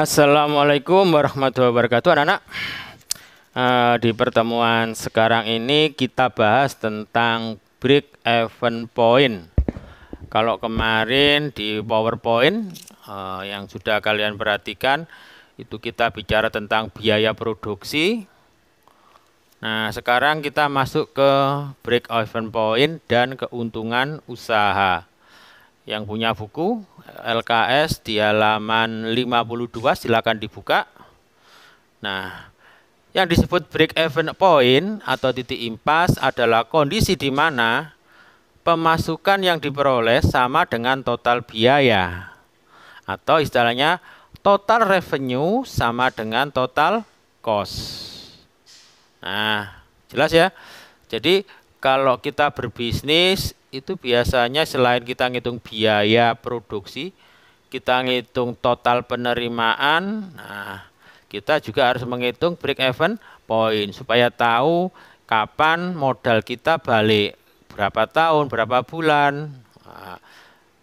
Assalamualaikum warahmatullahi wabarakatuh anak-anak eh, Di pertemuan sekarang ini kita bahas tentang break even point Kalau kemarin di powerpoint eh, yang sudah kalian perhatikan Itu kita bicara tentang biaya produksi Nah sekarang kita masuk ke break even point dan keuntungan usaha yang punya buku LKS di halaman 52 silakan dibuka. Nah, yang disebut break even point atau titik impas adalah kondisi di mana pemasukan yang diperoleh sama dengan total biaya atau istilahnya total revenue sama dengan total cost. Nah, jelas ya. Jadi kalau kita berbisnis itu biasanya selain kita ngitung biaya produksi, kita ngitung total penerimaan. Nah, kita juga harus menghitung break even point supaya tahu kapan modal kita balik, berapa tahun, berapa bulan. Nah,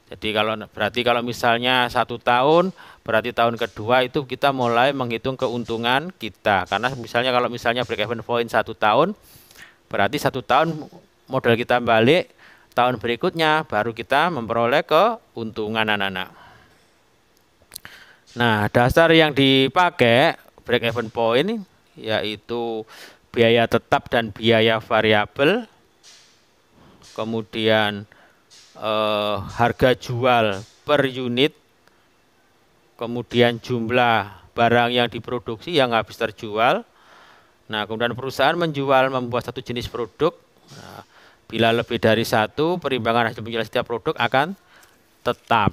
jadi kalau berarti kalau misalnya satu tahun, berarti tahun kedua itu kita mulai menghitung keuntungan kita. Karena misalnya kalau misalnya break even point satu tahun, berarti satu tahun modal kita balik tahun berikutnya baru kita memperoleh keuntungan anak-anak. Nah, dasar yang dipakai break even point yaitu biaya tetap dan biaya variabel. Kemudian eh, harga jual per unit. Kemudian jumlah barang yang diproduksi yang habis terjual. Nah, kemudian perusahaan menjual membuat satu jenis produk. Nah, Bila lebih dari satu, perimbangan hasil penjualan setiap produk akan tetap.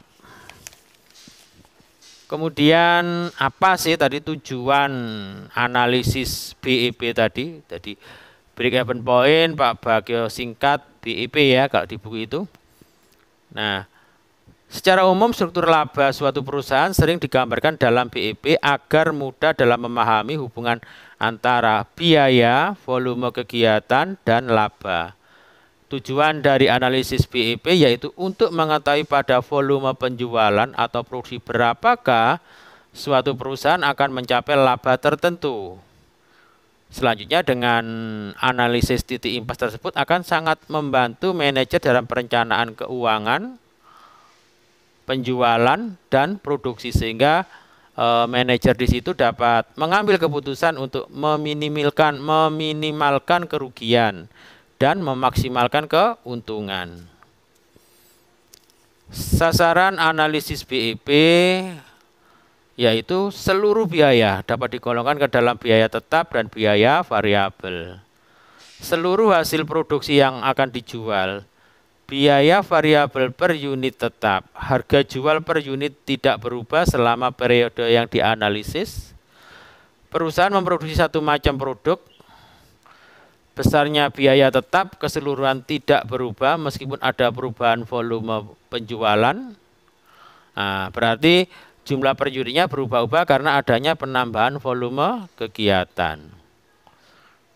Kemudian apa sih tadi tujuan analisis BEP tadi? Jadi break even point Pak Bagio singkat BEP ya kalau di buku itu. Nah, secara umum struktur laba suatu perusahaan sering digambarkan dalam BEP agar mudah dalam memahami hubungan antara biaya, volume kegiatan dan laba. Tujuan dari analisis BEP yaitu untuk mengetahui pada volume penjualan atau produksi berapakah suatu perusahaan akan mencapai laba tertentu. Selanjutnya dengan analisis titik impas tersebut akan sangat membantu manajer dalam perencanaan keuangan, penjualan dan produksi sehingga e, manajer di situ dapat mengambil keputusan untuk meminimalkan meminimalkan kerugian dan memaksimalkan keuntungan. Sasaran analisis BEP yaitu seluruh biaya dapat digolongkan ke dalam biaya tetap dan biaya variabel. Seluruh hasil produksi yang akan dijual, biaya variabel per unit tetap, harga jual per unit tidak berubah selama periode yang dianalisis. Perusahaan memproduksi satu macam produk, besarnya biaya tetap keseluruhan tidak berubah meskipun ada perubahan volume penjualan. Nah, berarti jumlah per unitnya berubah-ubah karena adanya penambahan volume kegiatan.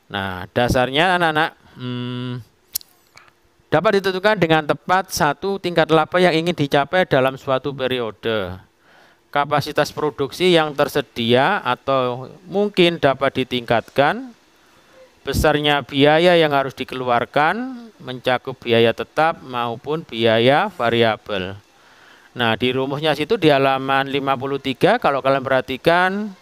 Nah, dasarnya anak-anak hmm, dapat ditentukan dengan tepat satu tingkat laba yang ingin dicapai dalam suatu periode. Kapasitas produksi yang tersedia atau mungkin dapat ditingkatkan besarnya biaya yang harus dikeluarkan mencakup biaya tetap maupun biaya variabel. Nah, di rumusnya situ di halaman 53 kalau kalian perhatikan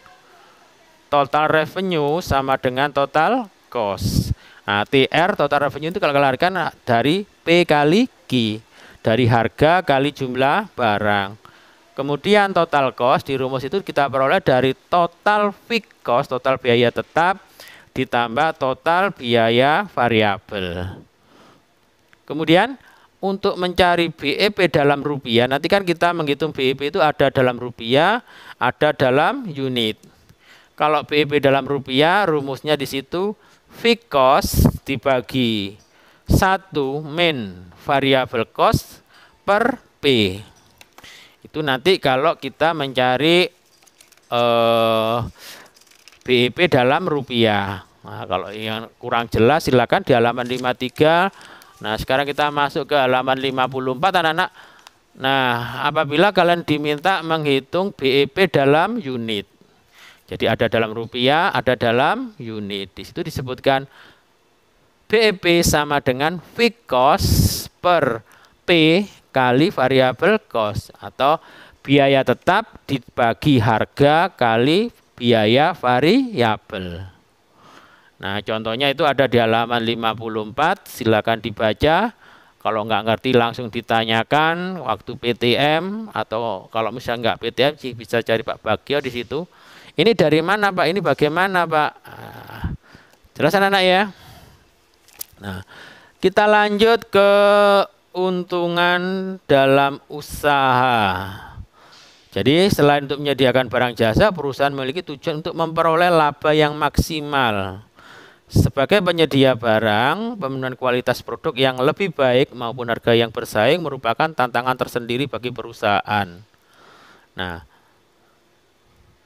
total revenue sama dengan total cost. Nah, TR total revenue itu kalau kalian harapkan nah, dari P kali Q, dari harga kali jumlah barang. Kemudian total cost di rumus itu kita peroleh dari total fixed cost, total biaya tetap ditambah total biaya variabel. Kemudian untuk mencari BEP dalam rupiah, nanti kan kita menghitung BEP itu ada dalam rupiah, ada dalam unit. Kalau BEP dalam rupiah, rumusnya di situ fixed cost dibagi satu min variabel cost per P. Itu nanti kalau kita mencari eh, BEP dalam rupiah. Nah, kalau yang kurang jelas silakan di halaman 53. Nah, sekarang kita masuk ke halaman 54 anak-anak. Nah, apabila kalian diminta menghitung BEP dalam unit. Jadi ada dalam rupiah, ada dalam unit. Di situ disebutkan BEP sama dengan fixed cost per P kali variable cost atau biaya tetap dibagi harga kali biaya variabel. Nah, contohnya itu ada di halaman 54, silakan dibaca. Kalau nggak ngerti langsung ditanyakan waktu PTM atau kalau misalnya nggak PTM sih bisa cari Pak Bagio di situ. Ini dari mana Pak? Ini bagaimana Pak? Ah, jelas anak-anak ya. Nah, kita lanjut ke untungan dalam usaha. Jadi selain untuk menyediakan barang jasa, perusahaan memiliki tujuan untuk memperoleh laba yang maksimal. Sebagai penyedia barang, pemenuhan kualitas produk yang lebih baik maupun harga yang bersaing merupakan tantangan tersendiri bagi perusahaan. Nah,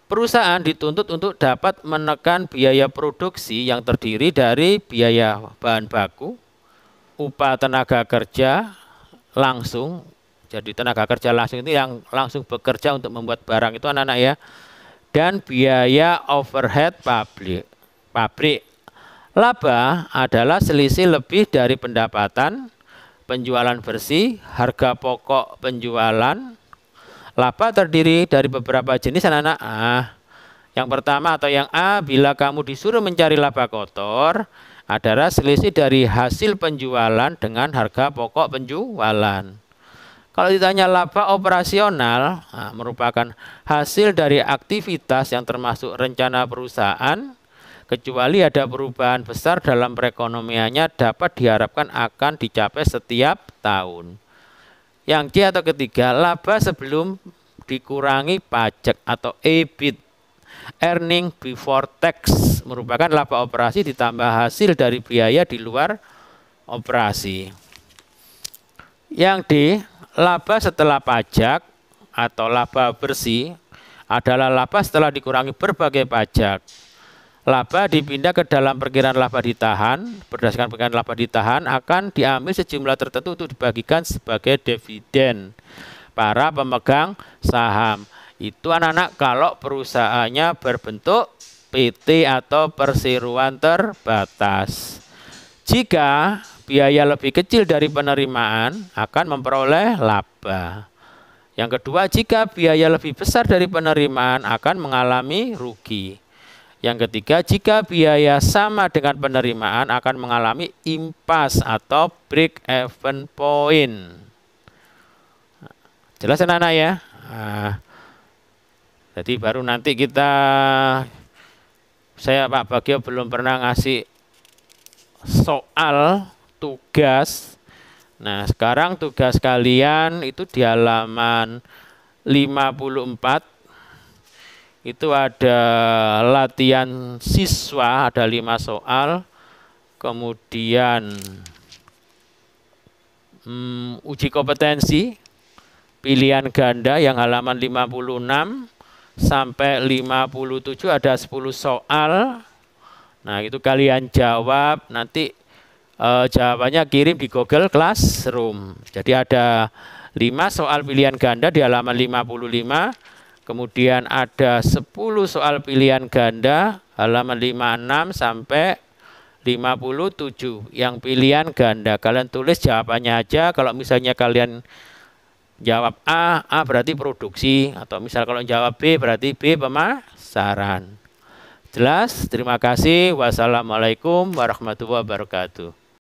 perusahaan dituntut untuk dapat menekan biaya produksi yang terdiri dari biaya bahan baku, upah tenaga kerja langsung, jadi tenaga kerja langsung itu yang langsung bekerja untuk membuat barang itu anak-anak ya. Dan biaya overhead pabrik. Pabrik laba adalah selisih lebih dari pendapatan penjualan bersih, harga pokok penjualan. Laba terdiri dari beberapa jenis anak-anak. Ah, yang pertama atau yang A, bila kamu disuruh mencari laba kotor, adalah selisih dari hasil penjualan dengan harga pokok penjualan. Kalau ditanya laba operasional nah, merupakan hasil dari aktivitas yang termasuk rencana perusahaan kecuali ada perubahan besar dalam perekonomiannya dapat diharapkan akan dicapai setiap tahun. Yang C atau ketiga, laba sebelum dikurangi pajak atau EBIT. Earning before tax merupakan laba operasi ditambah hasil dari biaya di luar operasi. Yang D, laba setelah pajak atau laba bersih adalah laba setelah dikurangi berbagai pajak. Laba dipindah ke dalam perkiraan laba ditahan, berdasarkan perkiraan laba ditahan akan diambil sejumlah tertentu untuk dibagikan sebagai dividen para pemegang saham. Itu anak-anak kalau perusahaannya berbentuk PT atau perseroan terbatas. Jika biaya lebih kecil dari penerimaan akan memperoleh laba. Yang kedua, jika biaya lebih besar dari penerimaan akan mengalami rugi. Yang ketiga, jika biaya sama dengan penerimaan akan mengalami impas atau break even point. Jelas anak-anak ya? Nah, jadi baru nanti kita saya Pak Bagio belum pernah ngasih soal tugas. Nah, sekarang tugas kalian itu di halaman 54 itu ada latihan siswa ada lima soal kemudian hmm, uji kompetensi pilihan ganda yang halaman 56 sampai 57 ada 10 soal nah itu kalian jawab nanti uh, jawabannya kirim di Google Classroom. Jadi ada lima soal pilihan ganda di halaman 55, kemudian ada 10 soal pilihan ganda halaman 56 sampai 57 yang pilihan ganda. Kalian tulis jawabannya aja kalau misalnya kalian jawab A, A berarti produksi atau misal kalau jawab B berarti B pemasaran. Jelas? Terima kasih. Wassalamualaikum warahmatullahi wabarakatuh.